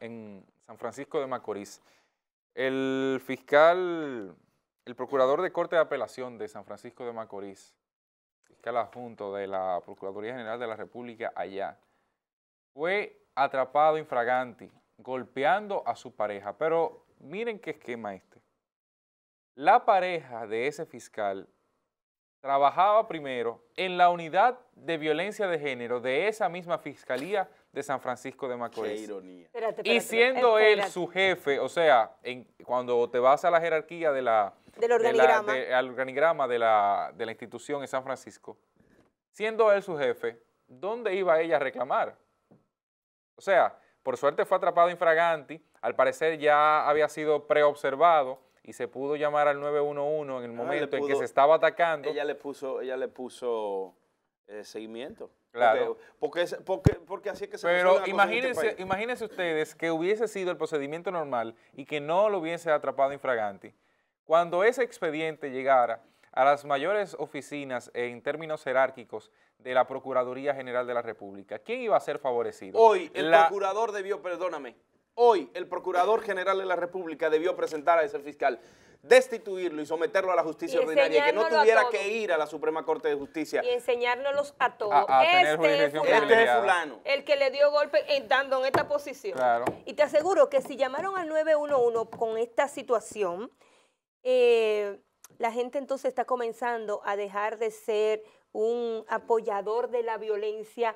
en San Francisco de Macorís. El fiscal, el procurador de Corte de Apelación de San Francisco de Macorís, fiscal adjunto de la Procuraduría General de la República allá, fue atrapado infraganti, golpeando a su pareja. Pero miren qué esquema este. La pareja de ese fiscal trabajaba primero en la unidad de violencia de género de esa misma fiscalía de San Francisco de Macorís. Qué ironía. y siendo él su jefe, o sea, cuando te vas a la jerarquía de la, del organigrama, de la, de institución en San Francisco, siendo él su jefe, ¿dónde iba ella a reclamar? O sea, por suerte fue atrapado infraganti, al parecer ya había sido preobservado y se pudo llamar al 911 en el ah, momento en que se estaba atacando. Ella le puso, ella le puso eh, seguimiento. Claro. Porque, porque, porque, así es que se Pero este imagínense, imagínense ustedes que hubiese sido el procedimiento normal y que no lo hubiese atrapado infraganti. Cuando ese expediente llegara a las mayores oficinas en términos jerárquicos de la Procuraduría General de la República, ¿quién iba a ser favorecido? Hoy el procurador debió, perdóname, Hoy el Procurador General de la República debió presentar a ese fiscal, destituirlo y someterlo a la justicia y que no tuviera que ir a la Suprema Corte de Justicia. Y enseñárnoslos a todos. Este, este, es fulano, El que le dio golpe dando en esta posición. Y te aseguro que si llamaron al 911 con esta situación, eh, la gente entonces está comenzando a dejar de ser un apoyador de la violencia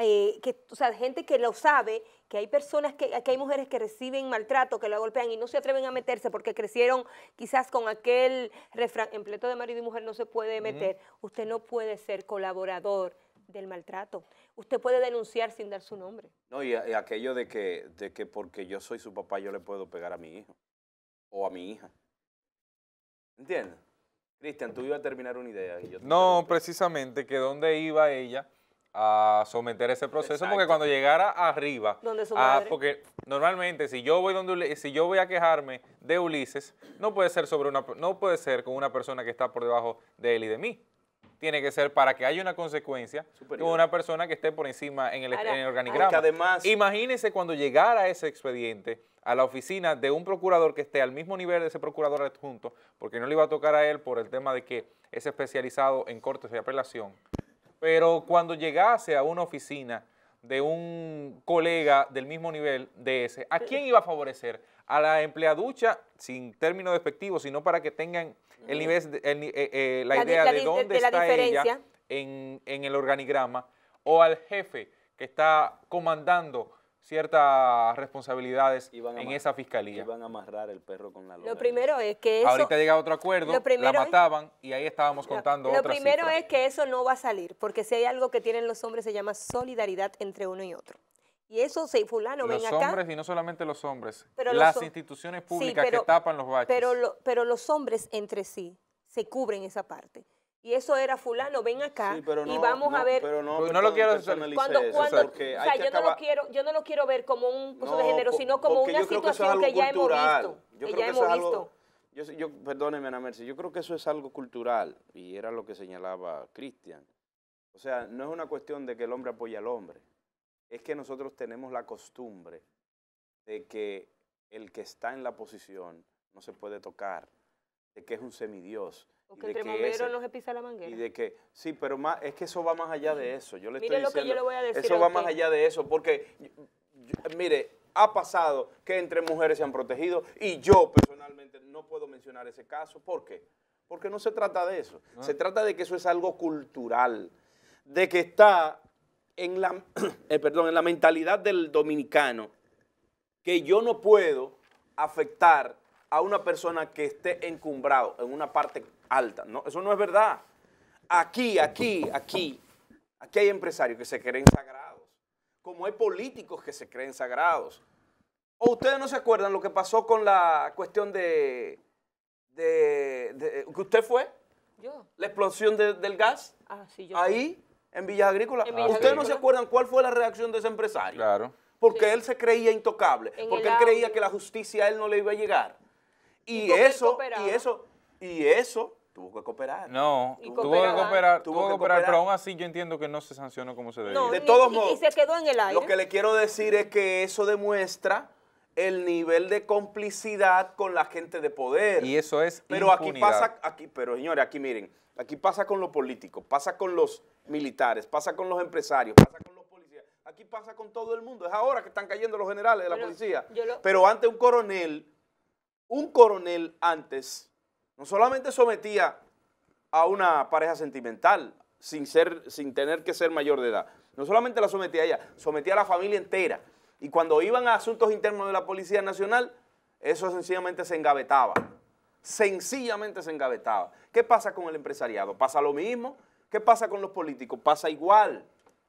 eh, que, o sea, gente que lo sabe que hay personas, que, hay mujeres que reciben maltrato, que la golpean y no se atreven a meterse porque crecieron quizás con aquel refrán, en de marido y mujer no se puede meter. Usted no puede ser colaborador del maltrato. Usted puede denunciar sin dar su nombre. No, y, aquello de que, de que porque yo soy su papá yo le puedo pegar a mi hijo o a mi hija. ¿Entiendes? Cristian, tú ibas a terminar una idea. no, precisamente, que dónde iba ella a someter ese proceso porque cuando llegara arriba, ah, porque normalmente si yo voy donde si yo voy a quejarme de Ulises, no puede ser sobre una no puede ser con una persona que está por debajo de él y de mí. Tiene que ser para que haya una consecuencia con una persona que esté por encima en el, organigrama. Imagínese cuando llegara ese expediente a la oficina de un procurador que esté al mismo nivel de ese procurador adjunto, porque no le iba a tocar a él por el tema de que es especializado en cortes de apelación pero cuando llegase a una oficina de un colega del mismo nivel de ese, ¿a quién iba a favorecer? A la empleaducha, sin término despectivo, sino para que tengan el nivel, la, idea de dónde está ella en, en el organigrama, o al jefe que está comandando ciertas responsabilidades en esa fiscalía. Iban a amarrar el perro con la lona. Lo primero es que eso... Ahorita llega otro acuerdo, la mataban y ahí estábamos contando Lo, lo primero es que eso no va a salir, porque si hay algo que tienen los hombres se llama solidaridad entre uno y otro. Y eso, si fulano ven acá... Los hombres, y no solamente los hombres, pero las instituciones públicas que tapan los baches. Pero, pero los hombres entre sí se cubren esa parte y eso era fulano, ven acá y vamos a ver. no, lo quiero o sea, yo, no lo quiero, yo no lo quiero ver como un proceso de género, sino como una situación que, ya hemos visto. Yo creo que es algo, Yo, perdóneme, Ana Mercy, yo creo que eso es algo cultural y era lo que señalaba Cristian. O sea, no es una cuestión de que el hombre apoya al hombre, es que nosotros tenemos la costumbre de que el que está en la posición no se puede tocar, de que es un semidios porque que entre bomberos no se pisa la manguera. Y de que, sí, pero es que eso va más allá de eso. Yo le estoy diciendo, Eso va más allá de eso, porque, mire, ha pasado que entre mujeres se han protegido y yo personalmente no puedo mencionar ese caso. ¿Por qué? Porque no se trata de eso. Ah. Se trata de que eso es algo cultural, de que está en la, eh, perdón, en la mentalidad del dominicano que yo no puedo afectar a una persona que esté encumbrado en una parte alta. No, eso no es verdad. Aquí, aquí, aquí, aquí hay empresarios que se creen sagrados, como hay políticos que se creen sagrados. ¿O ustedes no se acuerdan lo que pasó con la cuestión de... ¿Que usted fue? Yo. La explosión del gas. Ah, sí, yo. Ahí, en Villas Agrícolas. ¿Ustedes no se acuerdan cuál fue la reacción de ese empresario? Claro. Porque él se creía intocable, porque él creía que la justicia a él no le iba a llegar. Y, eso, y eso, y eso tuvo que cooperar. No, tuvo, que cooperar, tuvo, que cooperar, pero aún así yo entiendo que no se sancionó como se debe. No, de todos modos, y se quedó en el aire. Lo que le quiero decir es que eso demuestra el nivel de complicidad con la gente de poder. Y eso es Pero aquí pasa, aquí, pero señores, aquí miren, aquí pasa con los políticos, pasa con los militares, pasa con los empresarios, pasa con los policías, aquí pasa con todo el mundo. Es ahora que están cayendo los generales de la policía. pero ante un coronel un coronel antes no solamente sometía a una pareja sentimental sin, ser, sin tener que ser mayor de edad, no solamente la sometía a ella, sometía a la familia entera. Y cuando iban a asuntos internos de la Policía Nacional, eso sencillamente se engavetaba. Sencillamente se engavetaba. ¿Qué pasa con el empresariado? ¿Pasa lo mismo? ¿Qué pasa con los políticos? Pasa igual.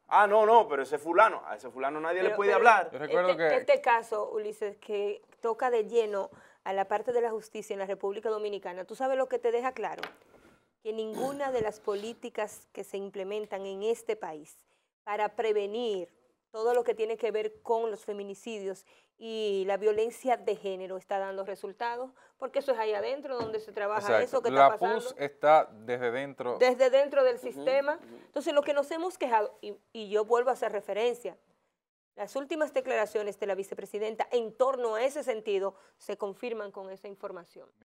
Ah, no, no, pero ese fulano, a ese fulano nadie le puede hablar. En este, este caso, Ulises, que toca de lleno a la parte de la justicia en la República Dominicana, tú sabes lo que te deja claro, que ninguna de las políticas que se implementan en este país para prevenir todo lo que tiene que ver con los feminicidios y la violencia de género está dando resultados, porque eso es ahí adentro donde se trabaja eso que está pasando. PUS está desde dentro. Desde dentro del sistema. Entonces, lo que nos hemos quejado, y, y yo vuelvo a hacer referencia, las últimas declaraciones de la vicepresidenta en torno a ese sentido se confirman con esa información.